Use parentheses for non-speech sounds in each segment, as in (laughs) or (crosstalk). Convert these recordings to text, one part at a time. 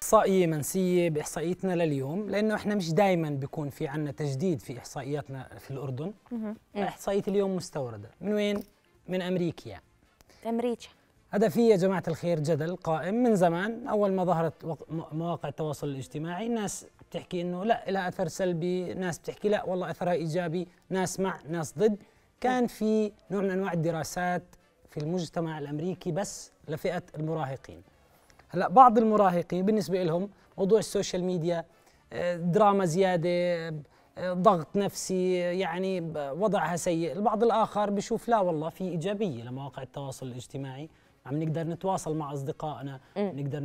احصائيه منسيه باحصائيتنا لليوم لانه احنا مش دائما بيكون في عندنا تجديد في احصائياتنا في الاردن احصائيه اليوم مستورده من وين من امريكا يعني. امريكا هذا في يا جماعه الخير جدل قائم من زمان اول ما ظهرت مواقع التواصل الاجتماعي الناس بتحكي انه لا لها اثر سلبي ناس بتحكي لا والله اثرها ايجابي ناس مع ناس ضد كان في نوع من انواع الدراسات في المجتمع الامريكي بس لفئه المراهقين هلا بعض المراهقين بالنسبه لهم موضوع السوشيال ميديا آه، دراما زياده آه، ضغط نفسي يعني وضعها سيء البعض الاخر بشوف لا والله في ايجابيه لمواقع التواصل الاجتماعي عم نقدر نتواصل مع اصدقائنا نقدر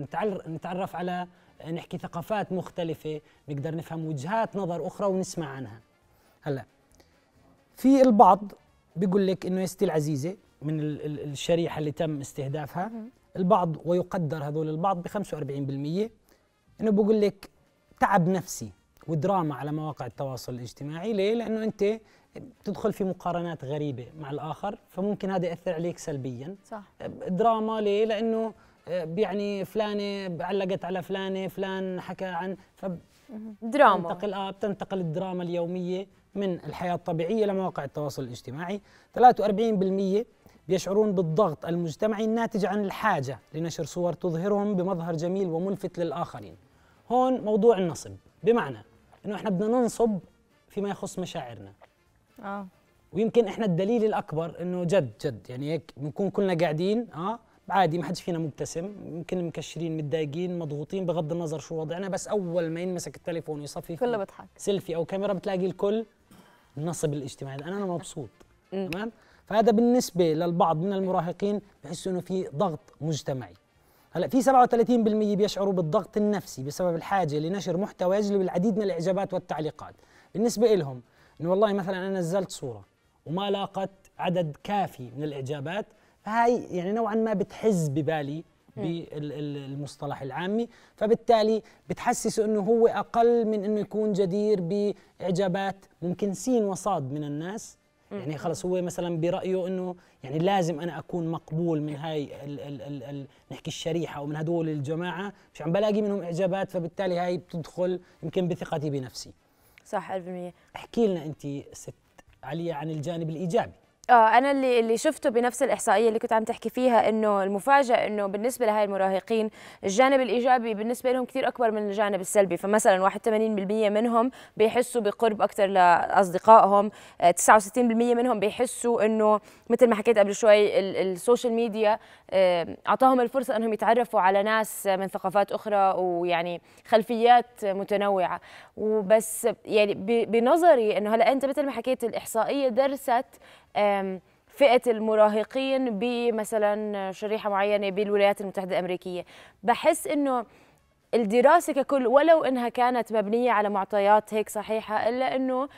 نتعرف على آه، نحكي ثقافات مختلفه نقدر نفهم وجهات نظر اخرى ونسمع عنها هلا في البعض بيقول لك انه يا ستي العزيزه من الشريحه اللي تم استهدافها البعض ويقدر هذول البعض ب 45% انه بقول لك تعب نفسي ودراما على مواقع التواصل الاجتماعي ليه؟ لانه انت تدخل في مقارنات غريبه مع الاخر فممكن هذا ياثر عليك سلبيا صح دراما ليه؟ لانه آه، يعني فلانه علقت على فلانه فلان حكى عن ف دراما تنتقل اه بتنتقل الدراما اليوميه من الحياه الطبيعيه لمواقع التواصل الاجتماعي 43% بيشعرون بالضغط المجتمعي الناتج عن الحاجة لنشر صور تظهرهم بمظهر جميل وملفت للآخرين هون موضوع النصب بمعنى انه احنا بدنا ننصب فيما يخص مشاعرنا اه ويمكن احنا الدليل الاكبر انه جد جد يعني هيك بنكون كلنا قاعدين اه عادي ما حدش فينا مبتسم يمكن مكشرين متضايقين مضغوطين بغض النظر شو وضعنا بس اول ما ينمسك التليفون ويصفي كله بيضحك سيلفي او كاميرا بتلاقي الكل النصب الاجتماعي انا انا مبسوط تمام فهذا بالنسبه للبعض من المراهقين بحسوا انه في ضغط مجتمعي هلا في 37% بيشعروا بالضغط النفسي بسبب الحاجه لنشر محتوى يجلب العديد من الاعجابات والتعليقات بالنسبه لهم انه والله مثلا انا نزلت صوره وما لاقت عدد كافي من الاعجابات فهي يعني نوعا ما بتحز ببالي بالمصطلح العامي فبالتالي بتحسسه انه هو اقل من انه يكون جدير باعجابات ممكن سين وصاد من الناس يعني خلص هو مثلا برايه انه يعني لازم انا اكون مقبول من هاي الـ الـ الـ الـ نحكي الشريحه ومن هدول الجماعه مش عم بلاقي منهم اعجابات فبالتالي هاي بتدخل يمكن بثقتي بنفسي صح 100% احكي لنا انت ست عليا عن الجانب الايجابي اه انا اللي اللي شفته بنفس الاحصائيه اللي كنت عم تحكي فيها انه المفاجاه انه بالنسبه لهي المراهقين الجانب الايجابي بالنسبه لهم كثير اكبر من الجانب السلبي فمثلا 81% منهم بيحسوا بقرب اكثر لاصدقائهم 69% آه، منهم بيحسوا انه مثل ما حكيت قبل شوي السوشيال ميديا اعطاهم الفرصه انهم يتعرفوا على ناس من ثقافات اخرى ويعني خلفيات متنوعه وبس يعني بنظري انه هلا انت مثل ما حكيت الاحصائيه درست فئه المراهقين بمثلا شريحه معينه بالولايات المتحده الامريكيه بحس انه الدراسه ككل ولو انها كانت مبنيه على معطيات هيك صحيحه الا انه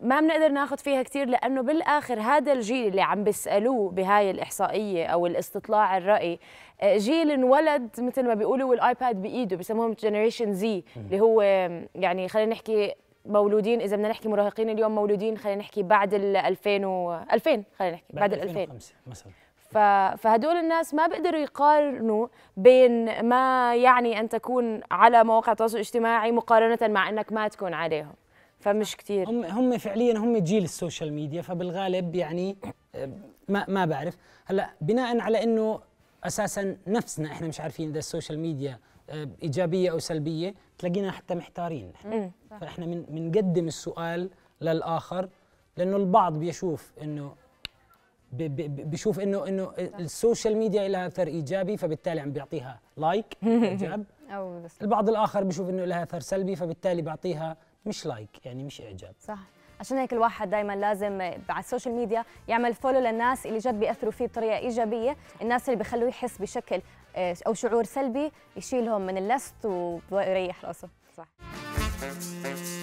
ما بنقدر ناخذ فيها كثير لانه بالاخر هذا الجيل اللي عم بيسالوه بهاي الاحصائيه او الاستطلاع الراي جيل انولد مثل ما بيقولوا والايباد بايده بسموهم جنريشن زي اللي هو يعني خلينا نحكي مولودين اذا بدنا نحكي مراهقين اليوم مولودين خلينا نحكي بعد ال 2000 و 2000 خلينا نحكي بعد, بعد ال 2005 مثلا ف... فهدول الناس ما بيقدروا يقارنوا بين ما يعني ان تكون على مواقع التواصل الاجتماعي مقارنه مع انك ما تكون عليهم فمش كثير هم هم فعليا هم جيل السوشيال ميديا فبالغالب يعني ما ما بعرف هلا بناء على انه اساسا نفسنا احنا مش عارفين اذا السوشيال ميديا ايجابيه او سلبيه تلاقينا حتى محتارين نحن فاحنا بنقدم السؤال للاخر لانه البعض بيشوف انه بشوف انه انه السوشيال ميديا لها اثر ايجابي فبالتالي عم بيعطيها لايك اعجاب (laughs) او البعض الاخر بيشوف انه لها اثر سلبي فبالتالي بيعطيها مش لايك يعني مش اعجاب صح عشان هيك الواحد دائما لازم على السوشيال ميديا يعمل فولو للناس اللي جد بياثروا فيه بطريقه ايجابيه الناس اللي بخلوه يحس بشكل آه، او شعور سلبي يشيلهم من اللست ويريح راسه صح